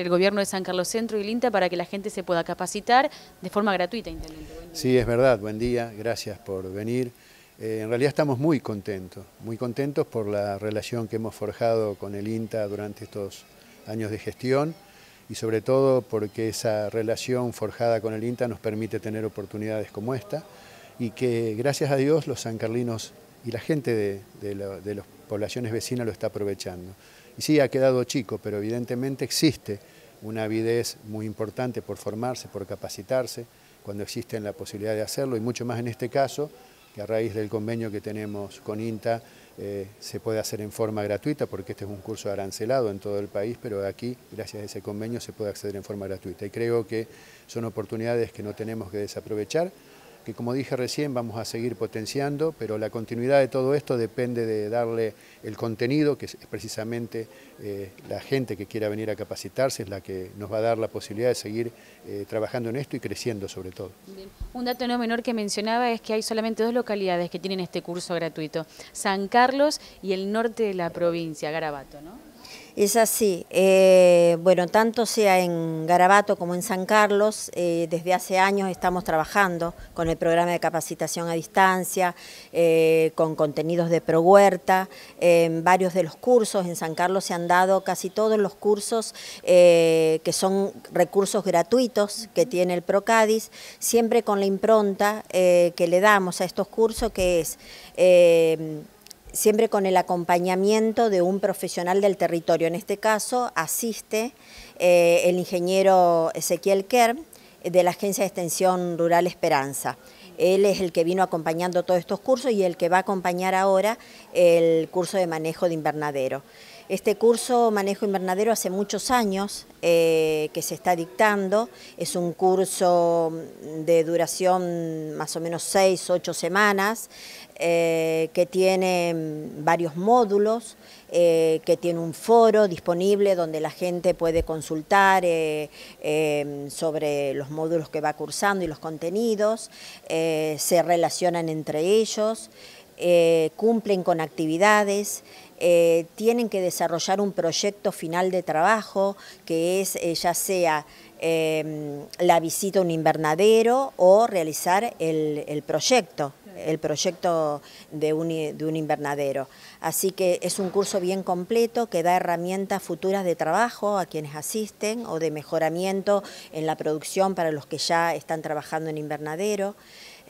el gobierno de San Carlos Centro y el INTA para que la gente se pueda capacitar de forma gratuita, Sí, es verdad, buen día, gracias por venir. Eh, en realidad estamos muy contentos, muy contentos por la relación que hemos forjado con el INTA durante estos años de gestión y sobre todo porque esa relación forjada con el INTA nos permite tener oportunidades como esta y que gracias a Dios los sancarlinos y la gente de, de las poblaciones vecinas lo está aprovechando. Y sí, ha quedado chico, pero evidentemente existe una avidez muy importante por formarse, por capacitarse, cuando existe la posibilidad de hacerlo, y mucho más en este caso, que a raíz del convenio que tenemos con INTA eh, se puede hacer en forma gratuita, porque este es un curso arancelado en todo el país, pero aquí, gracias a ese convenio, se puede acceder en forma gratuita. Y creo que son oportunidades que no tenemos que desaprovechar, que como dije recién vamos a seguir potenciando, pero la continuidad de todo esto depende de darle el contenido, que es precisamente eh, la gente que quiera venir a capacitarse, es la que nos va a dar la posibilidad de seguir eh, trabajando en esto y creciendo sobre todo. Un dato no menor que mencionaba es que hay solamente dos localidades que tienen este curso gratuito, San Carlos y el norte de la provincia, Garabato, ¿no? Es así. Eh, bueno, tanto sea en Garabato como en San Carlos, eh, desde hace años estamos trabajando con el programa de capacitación a distancia, eh, con contenidos de ProHuerta, en varios de los cursos. En San Carlos se han dado casi todos los cursos que son recursos gratuitos que tiene el ProCadis, siempre con la impronta que le damos a estos cursos, que es siempre con el acompañamiento de un profesional del territorio. En este caso asiste eh, el ingeniero Ezequiel Kerr de la Agencia de Extensión Rural Esperanza. Él es el que vino acompañando todos estos cursos y el que va a acompañar ahora el curso de manejo de invernadero. Este curso Manejo Invernadero hace muchos años eh, que se está dictando, es un curso de duración más o menos 6, 8 semanas, eh, que tiene varios módulos, eh, que tiene un foro disponible donde la gente puede consultar sobre los módulos que va cursando y los contenidos, se relacionan entre ellos. Eh, cumplen con actividades, eh, tienen que desarrollar un proyecto final de trabajo que es eh, ya sea em, la visita a un invernadero o realizar el, proyecto el proyecto de un, de un, invernadero. Así que es un curso bien completo que da herramientas futuras de trabajo a quienes asisten o de mejoramiento en la producción para los que ya están trabajando en invernadero.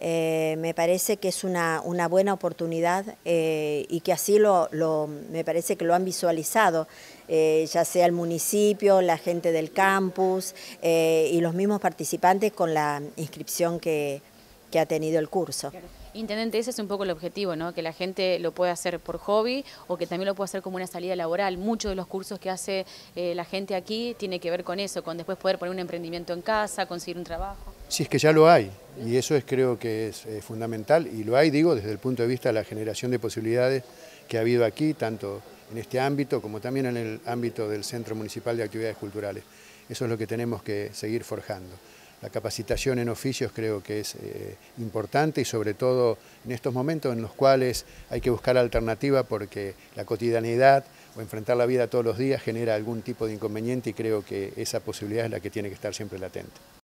Eh, me parece que es una, buena oportunidad eh, y que así lo, me parece que lo han visualizado, eh, ya sea el municipio, la gente del campus y los mismos participantes con la inscripción que, ha tenido el curso. Intendente, ese es un poco el objetivo, ¿no? Que la gente lo pueda hacer por hobby o que también lo pueda hacer como una salida laboral. Muchos de los cursos que hace la gente aquí tiene que ver con eso, con después poder poner un emprendimiento en casa, conseguir un trabajo. Si es que ya lo hay, y eso es, creo que es, eh, fundamental, y lo hay, digo, desde el punto de vista de la generación de posibilidades que ha habido aquí, tanto en este ámbito como también en el ámbito del Centro Municipal de Actividades Culturales. Eso es lo que tenemos que seguir forjando. La capacitación en oficios creo que es eh, importante y sobre todo en estos momentos en los cuales hay que buscar alternativa porque la cotidianidad o enfrentar la vida todos los días genera algún tipo de inconveniente y creo que esa posibilidad es la que tiene que estar siempre latente.